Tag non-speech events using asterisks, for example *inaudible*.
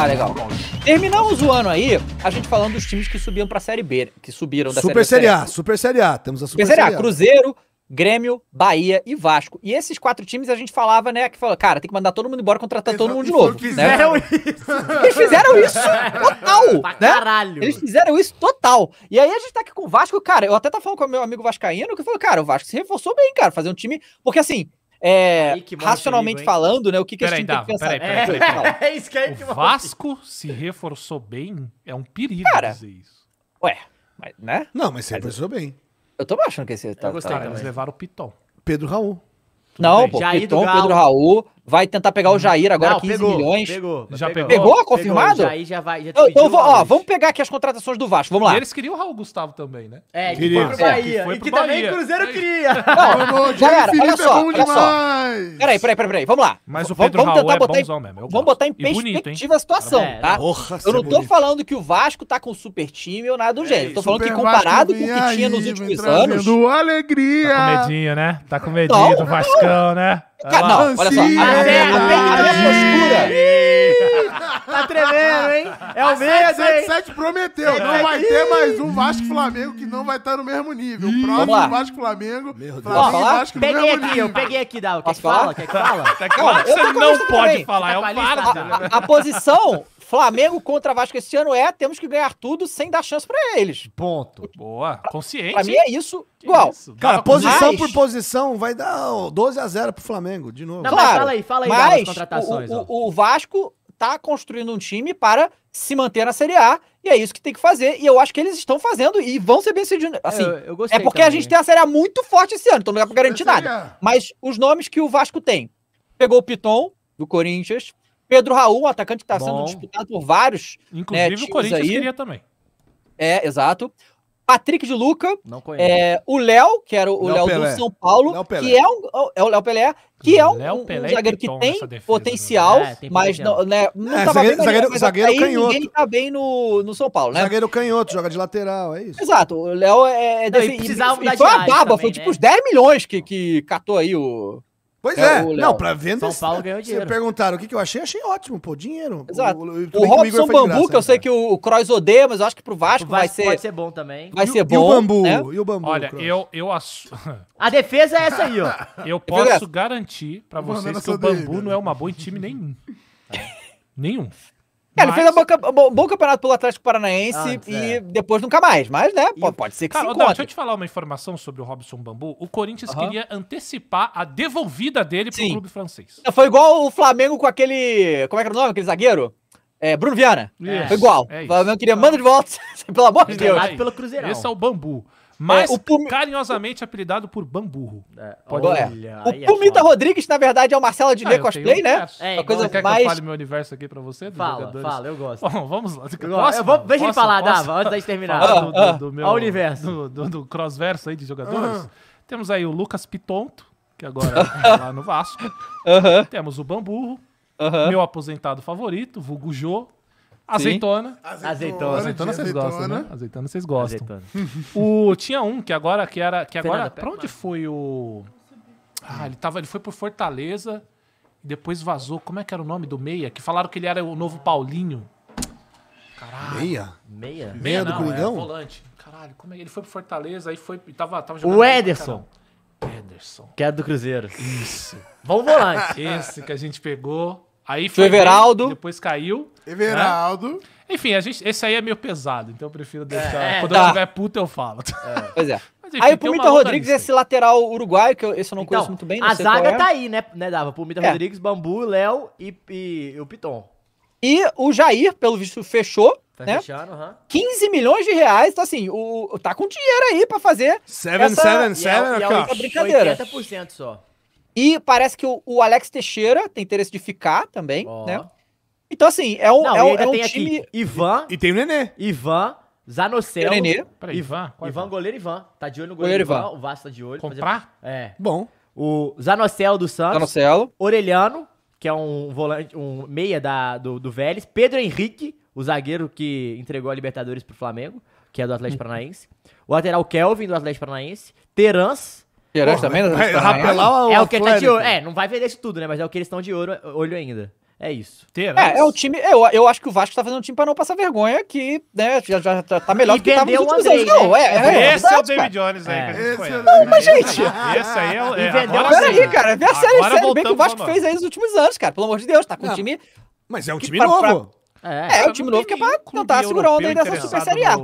Ah, legal. Terminamos o ano aí, a gente falando dos times que subiam pra Série B, que subiram da Super Série, A. Super Série A, temos a Super, Série A. Cruzeiro, Grêmio, Bahia e Vasco. E esses quatro times a gente falava, né? Que falou, cara, tem que mandar todo mundo embora contratar Eles todo mundo de novo. Né? Fizeram né? isso. Eles fizeram isso total. Pra né? caralho. Eles fizeram isso total. E aí a gente tá aqui com o Vasco, cara. Eu até tava falando com o meu amigo Vascaíno, que falou, cara, o Vasco se reforçou bem, cara, fazer um time. Porque assim, é, racionalmente perigo, falando, né? O que, que peraí, esse time pensar? peraí, é, peraí, então. peraí, peraí, *laughs* É, isso que é que O Vasco se reforçou bem, é um perigo Cara, dizer isso. Ué, mas, né? Não, mas se reforçou bem. Eu tô achando que esse. Tá, eu gostei, tá, tá né? eles levaram o Piton. Pedro Raul. Tudo não, bem. pô, Piton, Pedro Raul, Vai tentar pegar o uhum. Jair agora, não, 15 pegou, milhões. Pegou, já pegou. Pegou? Confirmado? Pegou, já vai. Já então, vou, ó, vamos pegar aqui as contratações do Vasco. Vamos lá. E eles queriam o Raul Gustavo também, né? É, que Queria. foi pro Bahia. É, que e que Bahia. também o Cruzeiro é. queria. *laughs* galera, olha só. olha só. Peraí, peraí, peraí, peraí. Vamos lá. Mas o Pedro vamos tentar Raul é botar é bonzão em, mesmo. Vamos botar em perspectiva bonito, a situação, é, tá? Porra, eu não é tô bonito. falando que o Vasco tá com super time ou nada do é gênero. Tô falando que comparado com o que tinha nos últimos anos. alegria. Tá com medinho, né? Tá com medinho do Vascão, né? Cara, não, olha só. Até, até, até a postura. É tá, tá tremendo, hein? É o medo, hein? 7 prometeu. É, não é. vai ter mais um Vasco Flamengo que não vai estar tá no mesmo nível. O próximo Vasco Flamengo. Meu Deus. Flamengo Ó, peguei aqui, eu peguei aqui, Dal. Quer que fala? Quer que fala? você não pode falar, é tá o fardo. A posição Flamengo contra Vasco esse ano é temos que ganhar tudo sem dar chance para eles. Ponto. Boa. Consciente. Pra mim é isso igual. Isso? Cara, posição por posição vai dar 12 a 0 pro Flamengo de novo. Não, claro, mas fala aí, fala aí mas contratações. O, o, o, Vasco tá construindo um time para se manter na Série A e é isso que tem que fazer. E eu acho que eles estão fazendo e vão ser bem sucedidos. Assim, eu, eu é porque também. a gente tem a Série A muito forte esse ano, então não dá pra garantir nada. Mas os nomes que o Vasco tem. Pegou o Piton, do Corinthians, Pedro Raul, um atacante que está sendo disputado por vários. Né, Inclusive né, o Corinthians aí. queria também. É, exato. Patrick de Luca, não é, o Léo, que era o Léo, Léo do São Paulo, que é, um, é o Léo Pelé, que é um, um zagueiro que tem defesa, potencial, é, tem mas potencial. não, né, é, zagueiro, bem, zagueiro, mas zagueiro aí canhoto. ninguém está bem no, no São Paulo, né? Zagueiro canhoto, joga de lateral, é isso. Exato, o Léo é... é não, e precisava e, e foi uma barba, também, foi tipo né? uns 10 milhões que, que catou aí o... Pois é, é. não, pra ver São Paulo ganhou dinheiro. perguntaram o que, que eu achei, achei ótimo, pô, dinheiro. Exato. O, o, o, o Robson Bambu, graça, que eu sei né? que o Cross odeia, mas eu acho que pro Vasco, Vasco vai ser. Pode ser bom também. Vai e, ser bom. E o Bambu, né? e o Bambu. Olha, eu, eu acho. *laughs* A defesa é essa aí, ó. eu *laughs* posso garantir pra vocês que o Bambu dele, não é uma boa em time nenhum. *laughs* nenhum. É, mas... ele fez um bom, bom, campeonato pelo Atlético Paranaense ah, e é. depois nunca mais. Mas, né, e... pode ser que Cara, se encontre. Não, deixa eu te falar uma informação sobre o Robson Bambu. O Corinthians uhum. queria antecipar a devolvida dele Sim. pro clube francês. Foi igual o Flamengo com aquele... Como é que era o nome? Aquele zagueiro? É, Bruno Viana. Foi igual. É o Flamengo queria, tá. manda de volta. *laughs* pelo amor de Deus. Pelo Cruzeirão. Esse é o Bambu mas é, o Pum... carinhosamente apelidado por Bamburro. É, olha, o é Pumita Rodrigues, na verdade, é o Marcelo de ah, cosplay, né? É, uma coisa quer mais... que eu fale meu universo aqui pra você? fala, jogadores? fala, eu gosto. Bom, vamos lá. Eu posso, eu vou, deixa ele falar, Dava, antes da gente terminar. Ah, do, do, do, meu, universo. Do, do, do crossverso aí de jogadores. Temos aí o Lucas Pitonto, que agora é *laughs* lá no Vasco. Temos o Bamburro, meu aposentado favorito, Vugujô. Azeitona. Azeitona. Azeitona. vocês gostam, né? Azeitona vocês gostam. Azeitona. o, tinha um que agora, que era. Que agora, pra onde foi o. Ah, ele, tava, ele foi por Fortaleza e depois vazou. Como é que era o nome do Meia? Que falaram que ele era o novo Paulinho. Caralho. Meia? Meia? Meia, Meia do não, Coringão? É, volante. Caralho, como é? Ele foi pro Fortaleza, aí foi. Tava, tava jogando. O Ederson. Ederson. Que é do Cruzeiro. Isso. Vamos volante. Esse que a gente pegou. Aí foi. Everaldo. Bem, depois caiu. Né? Everaldo. Né? Enfim, a gente, esse aí é meio pesado, então eu prefiro é, deixar. É, quando tá. eu estiver puto, eu falo. É. Pois é. *laughs* enfim, aí o Pumita Rodrigues, é esse lateral uruguaio, que eu, esse eu não então, conheço muito bem. a zaga é. tá aí, né, né Dava? Pumita é. Rodrigues, Bambu, Léo e, e, e, o Piton. E o Jair, pelo visto, fechou. Tá né? fechando, 15 milhões de reais, então assim, o, tá com dinheiro aí pra fazer. 7, 7, 7, 7, e é, e é, aqui, ó. 80% só. E parece que o, o Alex Teixeira tem interesse de ficar também, oh. né? Então, assim, é um, Não, é, um, é um time. Aqui, Ivan. E, e, tem o Nenê. Ivan, Zanocelo. Nenê. Peraí, Ivan. É Ivan, goleiro Ivan. Tá de olho no goleiro, goleiro Ivan. Ivan. O Vasco tá de olho. Comprar? Fazer... É. Bom. O Zanocelo do Santos. Zanocelo. Orelhano, que é um volante, um meia da, do, do Vélez. Pedro Henrique, o zagueiro que entregou a Libertadores pro Flamengo, que é do Atlético *laughs* Paranaense. O lateral Kelvin, do Atlético Paranaense. Terans, também? é, rapelar o é, o que tá de ouro. É, não vai vender isso tudo, né? Mas é o que eles estão de ouro, olho ainda. É isso. É, é o time. Eu, eu acho que o Vasco tá fazendo um time pra não passar vergonha, que né, já, já tá, tá melhor e do que tava nos últimos Andrei, anos. Não, é, é, é, esse é, o David Jones aí. É. Que a gente é não, mas, é gente. Esse aí é o. É, peraí, cara. Vê a série, série bem que o Vasco fez aí nos últimos anos, cara. Pelo amor de Deus, tá com um time. Mas é um time novo. É, é um time novo que é pra tentar segurar onda aí dessa Super Série A.